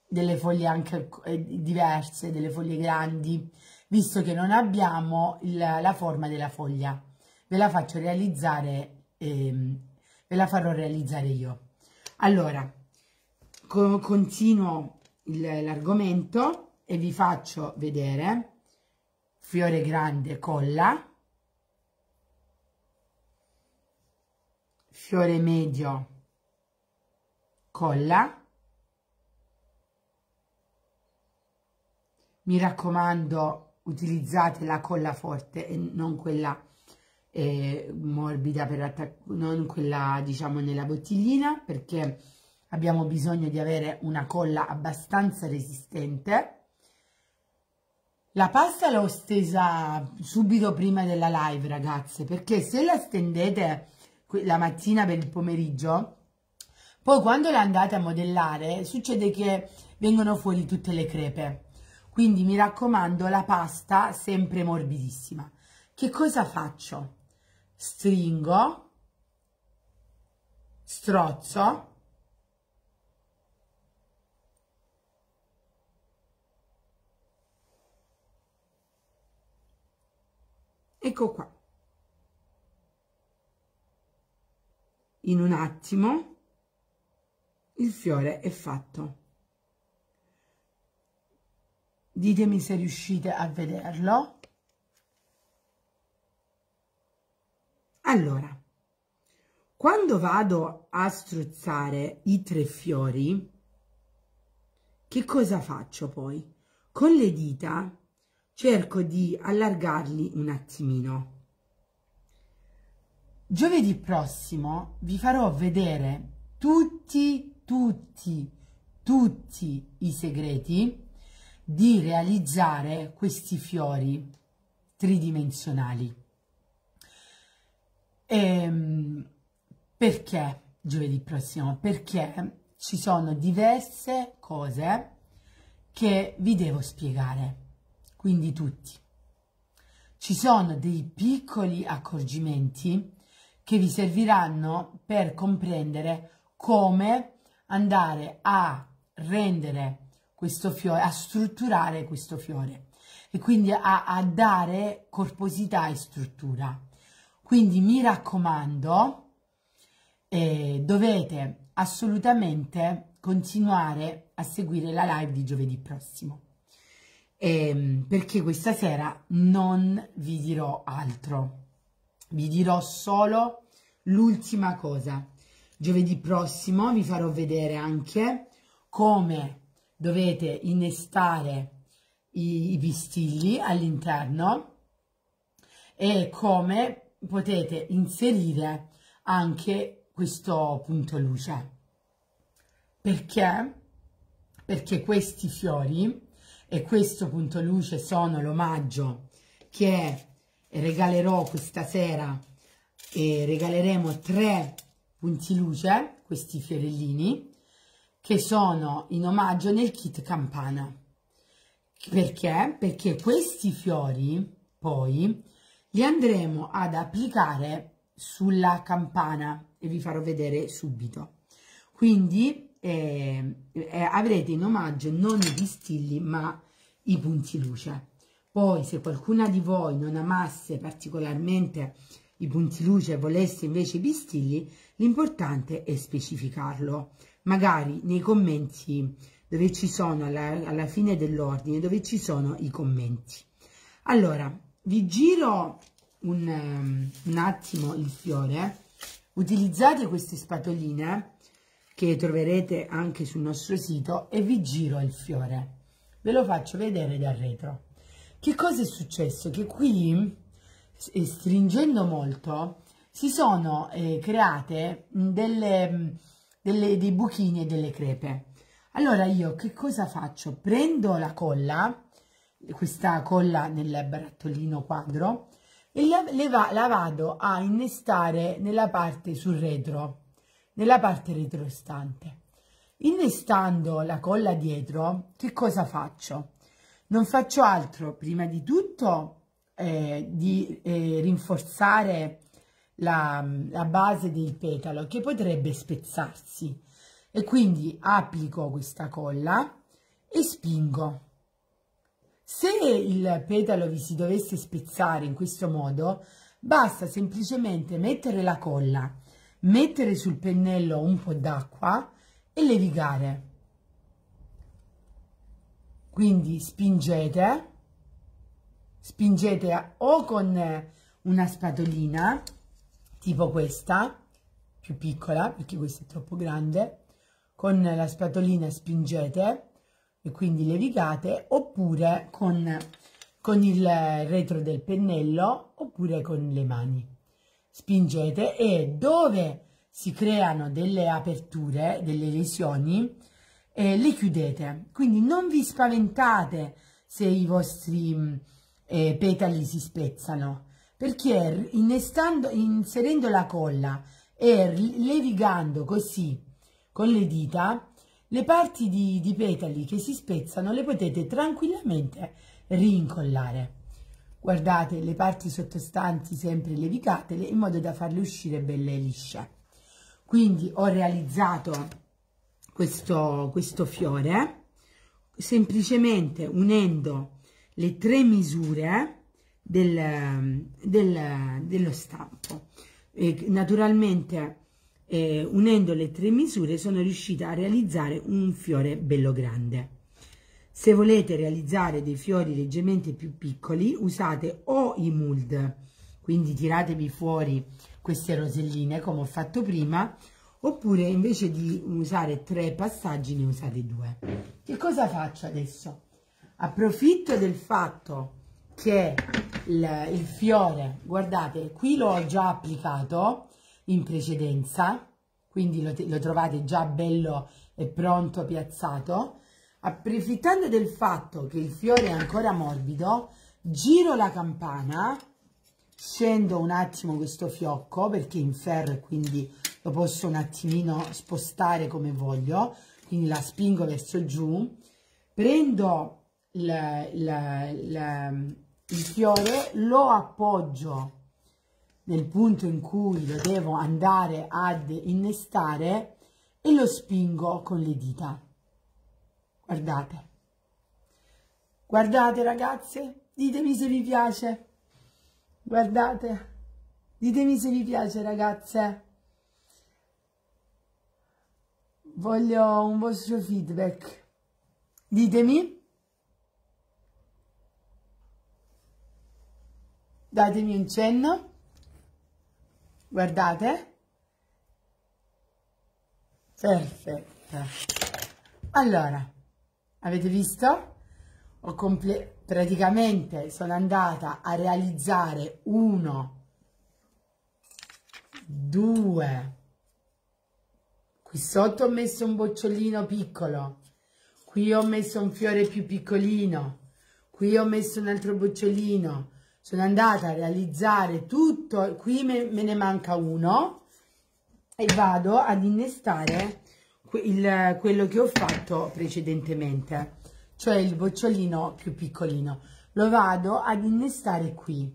delle foglie anche eh, diverse delle foglie grandi visto che non abbiamo il, la forma della foglia ve la faccio realizzare ehm, ve la farò realizzare io allora co continuo l'argomento e vi faccio vedere fiore grande colla fiore medio, colla. Mi raccomando, utilizzate la colla forte e non quella eh, morbida, per non quella diciamo nella bottiglina, perché abbiamo bisogno di avere una colla abbastanza resistente. La pasta l'ho stesa subito prima della live, ragazze, perché se la stendete la mattina per il pomeriggio, poi quando le andate a modellare succede che vengono fuori tutte le crepe. Quindi mi raccomando la pasta sempre morbidissima. Che cosa faccio? Stringo, strozzo, ecco qua. in un attimo il fiore è fatto ditemi se riuscite a vederlo allora quando vado a strozzare i tre fiori che cosa faccio poi con le dita cerco di allargarli un attimino Giovedì prossimo vi farò vedere tutti, tutti, tutti i segreti di realizzare questi fiori tridimensionali. Ehm, perché giovedì prossimo? Perché ci sono diverse cose che vi devo spiegare, quindi tutti. Ci sono dei piccoli accorgimenti che vi serviranno per comprendere come andare a rendere questo fiore, a strutturare questo fiore e quindi a, a dare corposità e struttura. Quindi mi raccomando, eh, dovete assolutamente continuare a seguire la live di giovedì prossimo. Eh, perché questa sera non vi dirò altro vi dirò solo l'ultima cosa. Giovedì prossimo vi farò vedere anche come dovete innestare i, i pistilli all'interno e come potete inserire anche questo punto luce. Perché? Perché questi fiori e questo punto luce sono l'omaggio che regalerò questa sera e regaleremo tre punti luce, questi fiorellini, che sono in omaggio nel kit campana. Perché? Perché questi fiori poi li andremo ad applicare sulla campana e vi farò vedere subito. Quindi eh, eh, avrete in omaggio non gli stilli ma i punti luce. Poi se qualcuna di voi non amasse particolarmente i punti luce e volesse invece i pistilli, l'importante è specificarlo. Magari nei commenti dove ci sono, alla, alla fine dell'ordine, dove ci sono i commenti. Allora, vi giro un, ehm, un attimo il fiore. Utilizzate queste spatoline che troverete anche sul nostro sito e vi giro il fiore. Ve lo faccio vedere dal retro. Che cosa è successo? Che qui, eh, stringendo molto, si sono eh, create delle, delle, dei buchini e delle crepe. Allora io che cosa faccio? Prendo la colla, questa colla nel barattolino quadro, e la, va, la vado a innestare nella parte sul retro, nella parte retrostante. Innestando la colla dietro, che cosa faccio? Non faccio altro, prima di tutto, eh, di eh, rinforzare la, la base del petalo che potrebbe spezzarsi. E quindi applico questa colla e spingo. Se il petalo vi si dovesse spezzare in questo modo, basta semplicemente mettere la colla, mettere sul pennello un po' d'acqua e levigare quindi spingete spingete o con una spatolina tipo questa più piccola perché questa è troppo grande con la spatolina spingete e quindi levigate oppure con, con il retro del pennello oppure con le mani spingete e dove si creano delle aperture delle lesioni eh, le chiudete. Quindi non vi spaventate se i vostri mm, eh, petali si spezzano, perché er, innestando, inserendo la colla e er, levigando così con le dita, le parti di, di petali che si spezzano le potete tranquillamente rincollare. Guardate le parti sottostanti sempre levicatele in modo da farle uscire belle lisce. Quindi ho realizzato questo, questo fiore semplicemente unendo le tre misure del, del, dello stampo e naturalmente eh, unendo le tre misure sono riuscita a realizzare un fiore bello grande se volete realizzare dei fiori leggermente più piccoli usate o i mould quindi tiratevi fuori queste roselline come ho fatto prima oppure invece di usare tre passaggi ne usate due. Che cosa faccio adesso? Approfitto del fatto che il, il fiore, guardate, qui l'ho già applicato in precedenza, quindi lo, lo trovate già bello e pronto piazzato, approfittando del fatto che il fiore è ancora morbido, giro la campana, scendo un attimo questo fiocco perché è in ferro e quindi lo posso un attimino spostare come voglio, quindi la spingo verso giù, prendo la, la, la, il fiore, lo appoggio nel punto in cui lo devo andare ad innestare e lo spingo con le dita. Guardate. Guardate ragazze, ditemi se vi piace. Guardate. Ditemi se vi piace ragazze. Voglio un vostro feedback. Ditemi. Datemi un cenno. Guardate. Perfetto. Allora, avete visto? Ho praticamente sono andata a realizzare uno, due, qui sotto ho messo un bocciolino piccolo qui ho messo un fiore più piccolino qui ho messo un altro bocciolino sono andata a realizzare tutto qui me, me ne manca uno e vado ad innestare il, quello che ho fatto precedentemente cioè il bocciolino più piccolino lo vado ad innestare qui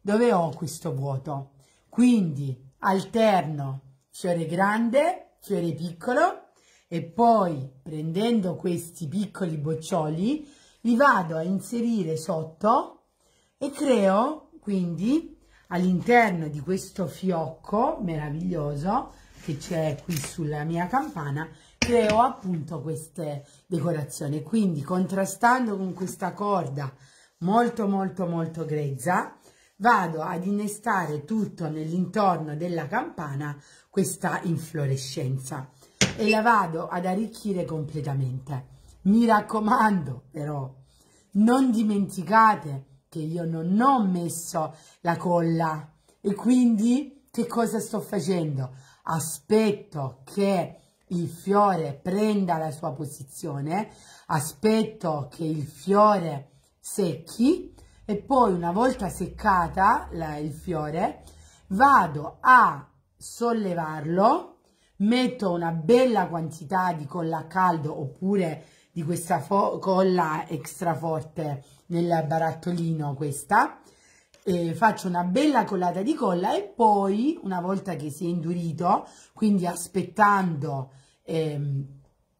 dove ho questo vuoto quindi alterno fiore grande fiore piccolo e poi prendendo questi piccoli boccioli li vado a inserire sotto e creo quindi all'interno di questo fiocco meraviglioso che c'è qui sulla mia campana creo appunto queste decorazioni quindi contrastando con questa corda molto molto molto grezza vado ad innestare tutto nell'intorno della campana questa infiorescenza e la vado ad arricchire completamente. Mi raccomando però, non dimenticate che io non ho messo la colla e quindi che cosa sto facendo? Aspetto che il fiore prenda la sua posizione, aspetto che il fiore secchi e poi una volta seccata la, il fiore vado a sollevarlo, metto una bella quantità di colla a caldo oppure di questa colla extra forte nel barattolino questa, eh, faccio una bella collata di colla e poi una volta che si è indurito, quindi aspettando, ehm,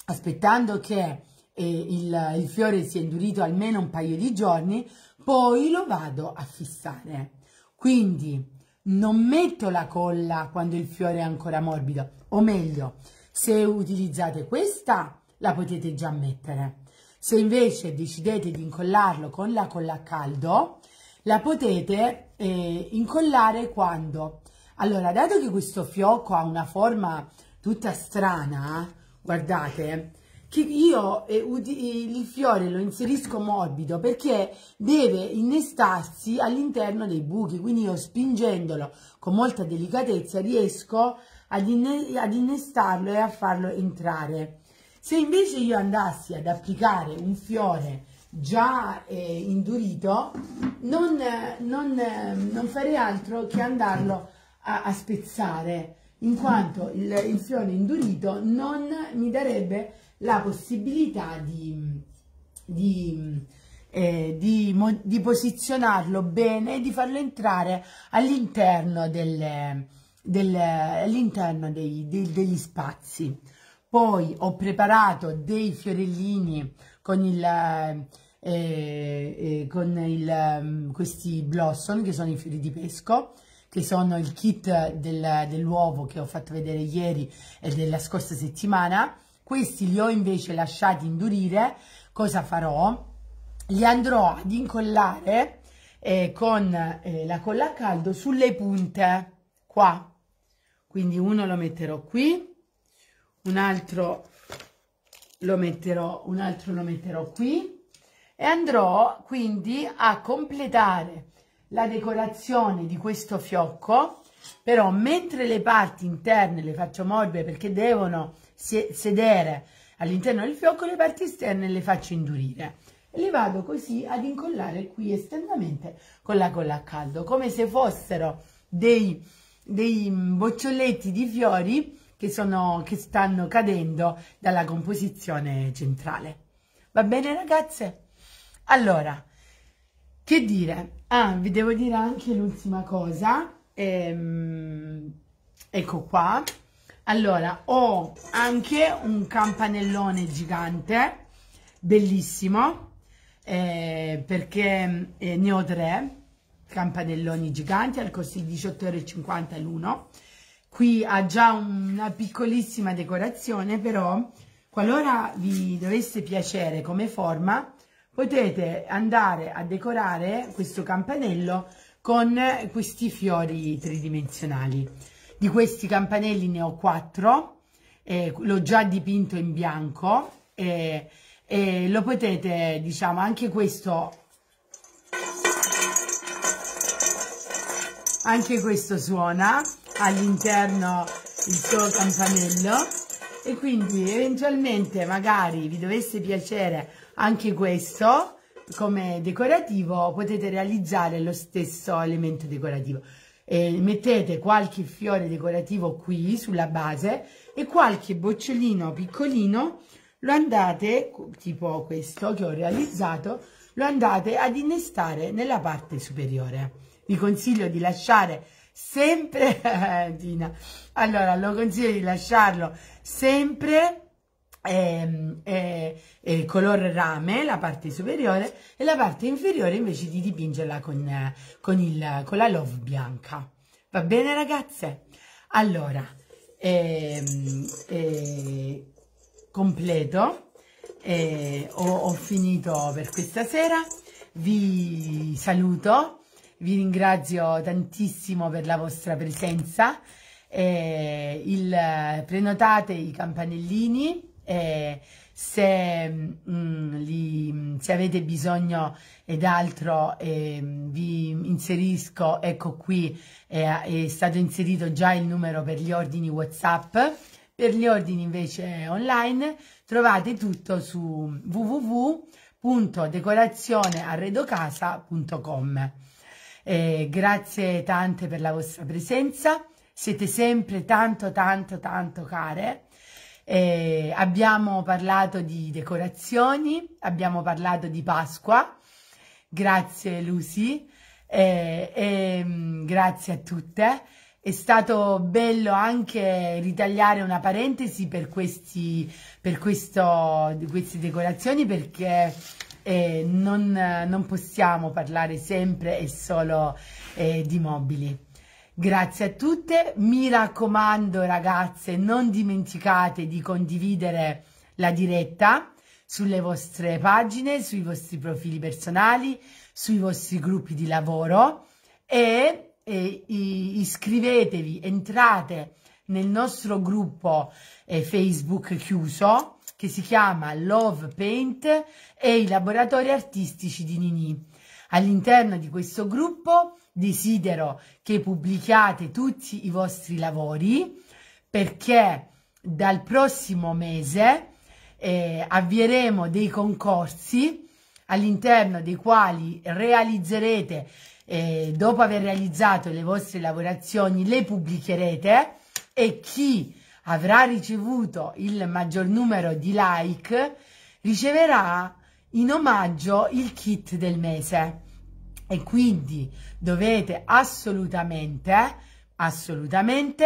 aspettando che eh, il, il fiore sia indurito almeno un paio di giorni, poi lo vado a fissare. Quindi non metto la colla quando il fiore è ancora morbido, o meglio, se utilizzate questa la potete già mettere. Se invece decidete di incollarlo con la colla a caldo, la potete eh, incollare quando? Allora, dato che questo fiocco ha una forma tutta strana, guardate, che io eh, eh, il fiore lo inserisco morbido perché deve innestarsi all'interno dei buchi, quindi io spingendolo con molta delicatezza riesco ad, ad innestarlo e a farlo entrare. Se invece io andassi ad applicare un fiore già eh, indurito, non, non, non, farei altro che andarlo a, a spezzare, in quanto il, il fiore indurito non mi darebbe la possibilità di, di, eh, di, di posizionarlo bene e di farlo entrare all'interno all degli spazi. Poi ho preparato dei fiorellini con il... Eh, eh, con il, mm, questi blossom che sono i fiori di pesco che sono il kit del, dell'uovo che ho fatto vedere ieri e della scorsa settimana questi li ho invece lasciati indurire, cosa farò? Li andrò ad incollare eh, con eh, la colla a caldo sulle punte, qua. Quindi uno lo metterò qui, un altro lo metterò, un altro lo metterò qui e andrò quindi a completare la decorazione di questo fiocco però mentre le parti interne le faccio morbide perché devono sedere all'interno del fiocco, le parti esterne le faccio indurire. Le vado così ad incollare qui esternamente con la colla a caldo, come se fossero dei, dei boccioletti di fiori che, sono, che stanno cadendo dalla composizione centrale. Va bene ragazze? Allora, che dire? Ah, vi devo dire anche l'ultima cosa ehm, ecco qua allora ho anche un campanellone gigante bellissimo eh, perché eh, ne ho tre campanelloni giganti al costo di 18,50 euro l'uno qui ha già una piccolissima decorazione però qualora vi dovesse piacere come forma potete andare a decorare questo campanello con questi fiori tridimensionali. Di questi campanelli ne ho quattro, eh, l'ho già dipinto in bianco e eh, eh, lo potete, diciamo, anche questo anche questo suona all'interno il suo campanello e quindi eventualmente magari vi dovesse piacere anche questo come decorativo potete realizzare lo stesso elemento decorativo. E mettete qualche fiore decorativo qui sulla base e qualche bocciolino piccolino lo andate, tipo questo che ho realizzato, lo andate ad innestare nella parte superiore. Vi consiglio di lasciare sempre, Gina, (laughs) allora lo consiglio di lasciarlo sempre eh, eh, eh, color rame la parte superiore e la parte inferiore invece di dipingerla con, con, il, con la love bianca va bene ragazze? allora ehm, eh, completo eh, ho, ho finito per questa sera vi saluto vi ringrazio tantissimo per la vostra presenza eh, il, prenotate i campanellini eh, se, mh, mm, li, se, avete bisogno ed altro eh, vi inserisco, ecco qui eh, è stato inserito già il numero per gli ordini Whatsapp, per gli ordini invece online trovate tutto su www.decorazionearredocasa.com. Eh, grazie tante per la vostra presenza, siete sempre tanto tanto tanto care eh, abbiamo parlato di decorazioni, abbiamo parlato di Pasqua, grazie Lucy, eh, eh, grazie a tutte. È stato bello anche ritagliare una parentesi per, questi, per questo, queste decorazioni perché eh, non, non, possiamo parlare sempre e solo eh, di mobili. Grazie a tutte, mi raccomando ragazze non dimenticate di condividere la diretta sulle vostre pagine, sui vostri profili personali, sui vostri gruppi di lavoro e, e iscrivetevi, entrate nel nostro gruppo eh, Facebook chiuso che si chiama Love Paint e i laboratori artistici di Nini. All'interno di questo gruppo desidero che pubblichiate tutti i vostri lavori perché dal prossimo mese eh, avvieremo dei concorsi all'interno dei quali realizzerete, eh, dopo aver realizzato le vostre lavorazioni, le pubblicherete e chi avrà ricevuto il maggior numero di like riceverà in omaggio il kit del mese e quindi dovete assolutamente, assolutamente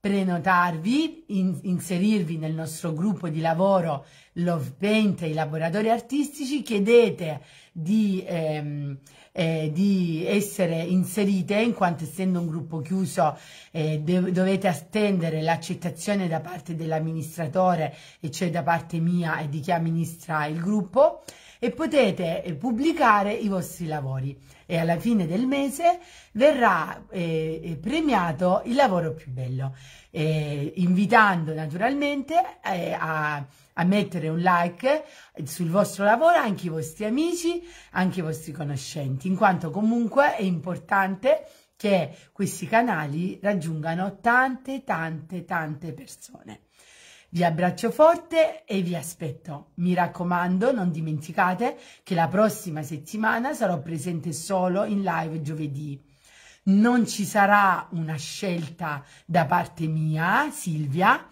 prenotarvi, in, inserirvi nel nostro gruppo di lavoro Love Paint e i laboratori artistici, chiedete di, ehm, eh, di essere inserite in quanto essendo un gruppo chiuso eh, dovete attendere l'accettazione da parte dell'amministratore e cioè da parte mia e di chi amministra il gruppo e potete eh, pubblicare i vostri lavori e alla fine del mese verrà eh, eh, premiato il lavoro più bello, eh, invitando naturalmente eh, a, a, mettere un like sul vostro lavoro anche i vostri amici, anche i vostri conoscenti, in quanto comunque è importante che questi canali raggiungano tante, tante, tante persone. Vi abbraccio forte e vi aspetto. Mi raccomando, non dimenticate che la prossima settimana sarò presente solo in live giovedì. Non ci sarà una scelta da parte mia, Silvia,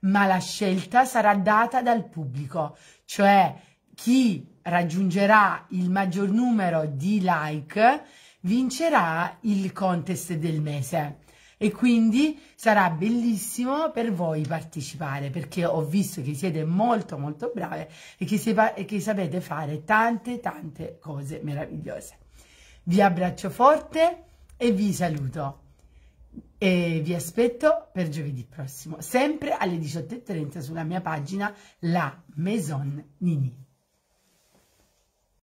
ma la scelta sarà data dal pubblico, cioè chi raggiungerà il maggior numero di like vincerà il contest del mese e quindi sarà bellissimo per voi partecipare perché ho visto che siete molto molto brave e che, sepa- e che sapete fare tante tante cose meravigliose. Vi abbraccio forte e vi saluto e vi aspetto per giovedì prossimo, sempre alle 18.30 sulla mia pagina La Maison Nini.